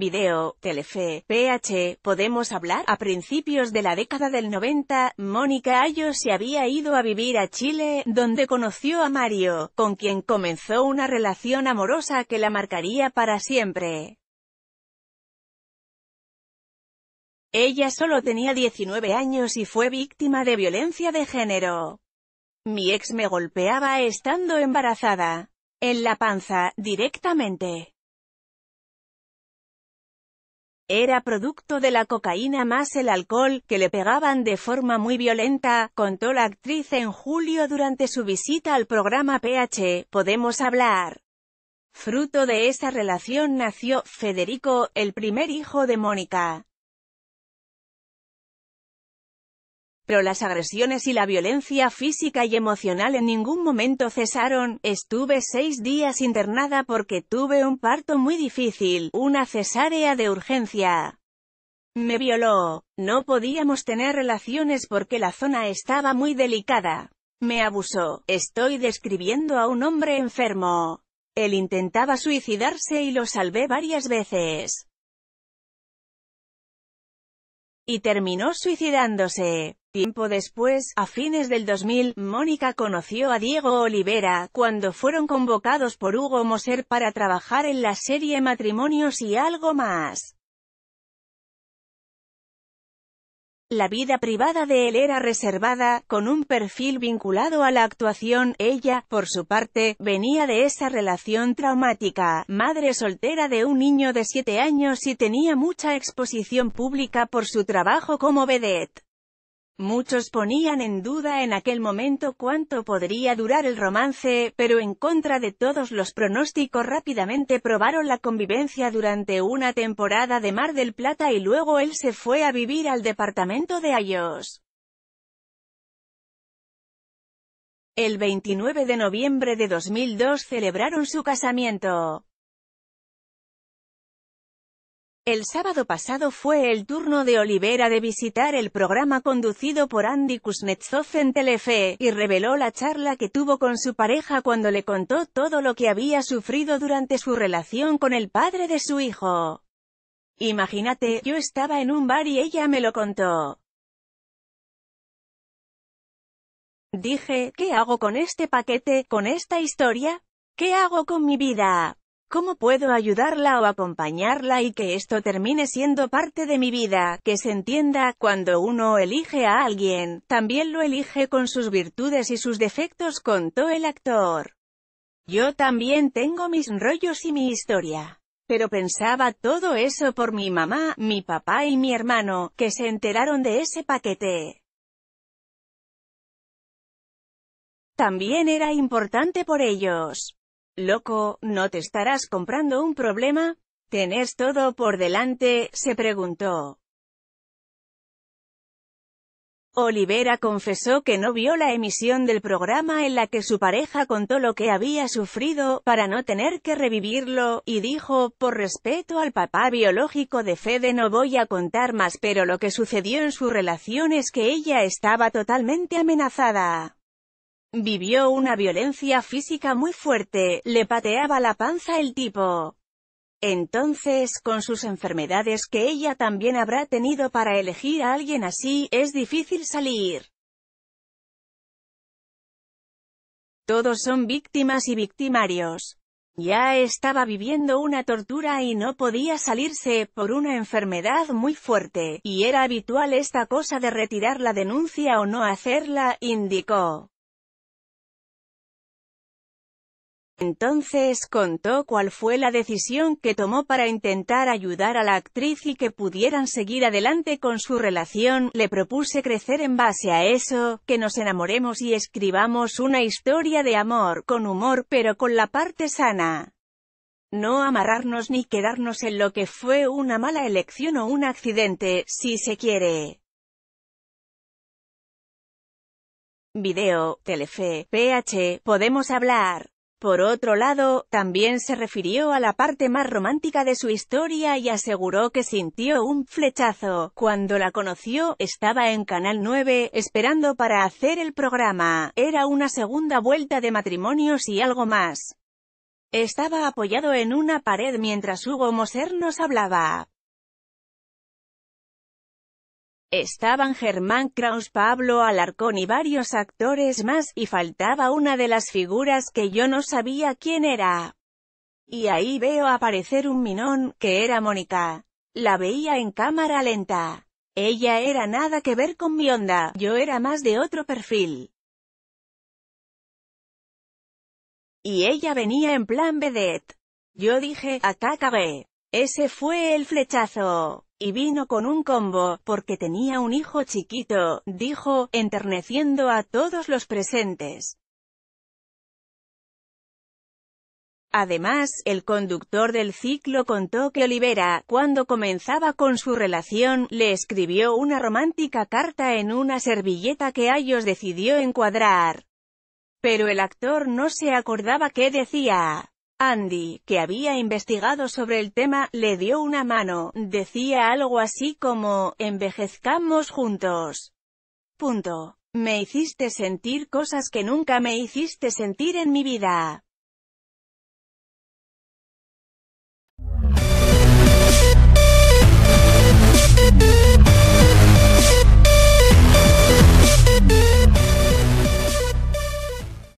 Video, Telefe, PH, Podemos Hablar. A principios de la década del 90, Mónica Ayo se había ido a vivir a Chile, donde conoció a Mario, con quien comenzó una relación amorosa que la marcaría para siempre. Ella solo tenía 19 años y fue víctima de violencia de género. Mi ex me golpeaba estando embarazada. En la panza, directamente. Era producto de la cocaína más el alcohol, que le pegaban de forma muy violenta, contó la actriz en julio durante su visita al programa PH, Podemos Hablar. Fruto de esa relación nació Federico, el primer hijo de Mónica. pero las agresiones y la violencia física y emocional en ningún momento cesaron. Estuve seis días internada porque tuve un parto muy difícil, una cesárea de urgencia. Me violó. No podíamos tener relaciones porque la zona estaba muy delicada. Me abusó. Estoy describiendo a un hombre enfermo. Él intentaba suicidarse y lo salvé varias veces y terminó suicidándose. Tiempo después, a fines del 2000, Mónica conoció a Diego Olivera, cuando fueron convocados por Hugo Moser para trabajar en la serie Matrimonios y algo más. La vida privada de él era reservada, con un perfil vinculado a la actuación, ella, por su parte, venía de esa relación traumática, madre soltera de un niño de siete años y tenía mucha exposición pública por su trabajo como vedette. Muchos ponían en duda en aquel momento cuánto podría durar el romance, pero en contra de todos los pronósticos rápidamente probaron la convivencia durante una temporada de Mar del Plata y luego él se fue a vivir al departamento de Ayos. El 29 de noviembre de 2002 celebraron su casamiento. El sábado pasado fue el turno de Olivera de visitar el programa conducido por Andy Kuznetsov en Telefe, y reveló la charla que tuvo con su pareja cuando le contó todo lo que había sufrido durante su relación con el padre de su hijo. Imagínate, yo estaba en un bar y ella me lo contó. Dije, ¿qué hago con este paquete, con esta historia? ¿Qué hago con mi vida? ¿Cómo puedo ayudarla o acompañarla y que esto termine siendo parte de mi vida? Que se entienda, cuando uno elige a alguien, también lo elige con sus virtudes y sus defectos, contó el actor. Yo también tengo mis rollos y mi historia. Pero pensaba todo eso por mi mamá, mi papá y mi hermano, que se enteraron de ese paquete. También era importante por ellos. Loco, ¿no te estarás comprando un problema? ¿Tenés todo por delante? se preguntó. Olivera confesó que no vio la emisión del programa en la que su pareja contó lo que había sufrido, para no tener que revivirlo, y dijo, por respeto al papá biológico de Fede no voy a contar más pero lo que sucedió en su relación es que ella estaba totalmente amenazada. Vivió una violencia física muy fuerte, le pateaba la panza el tipo. Entonces, con sus enfermedades que ella también habrá tenido para elegir a alguien así, es difícil salir. Todos son víctimas y victimarios. Ya estaba viviendo una tortura y no podía salirse, por una enfermedad muy fuerte, y era habitual esta cosa de retirar la denuncia o no hacerla, indicó. Entonces contó cuál fue la decisión que tomó para intentar ayudar a la actriz y que pudieran seguir adelante con su relación, le propuse crecer en base a eso, que nos enamoremos y escribamos una historia de amor, con humor pero con la parte sana. No amarrarnos ni quedarnos en lo que fue una mala elección o un accidente, si se quiere. Video, Telefe, PH, Podemos hablar. Por otro lado, también se refirió a la parte más romántica de su historia y aseguró que sintió un flechazo. Cuando la conoció, estaba en Canal 9, esperando para hacer el programa. Era una segunda vuelta de matrimonios y algo más. Estaba apoyado en una pared mientras Hugo Moser nos hablaba. Estaban Germán Kraus, Pablo Alarcón y varios actores más, y faltaba una de las figuras que yo no sabía quién era. Y ahí veo aparecer un minón, que era Mónica. La veía en cámara lenta. Ella era nada que ver con mi onda, yo era más de otro perfil. Y ella venía en plan vedette. Yo dije, acá B. Ese fue el flechazo y vino con un combo, porque tenía un hijo chiquito, dijo, enterneciendo a todos los presentes. Además, el conductor del ciclo contó que Olivera, cuando comenzaba con su relación, le escribió una romántica carta en una servilleta que Ayos decidió encuadrar. Pero el actor no se acordaba qué decía. Andy, que había investigado sobre el tema, le dio una mano, decía algo así como, envejezcamos juntos. Punto. Me hiciste sentir cosas que nunca me hiciste sentir en mi vida.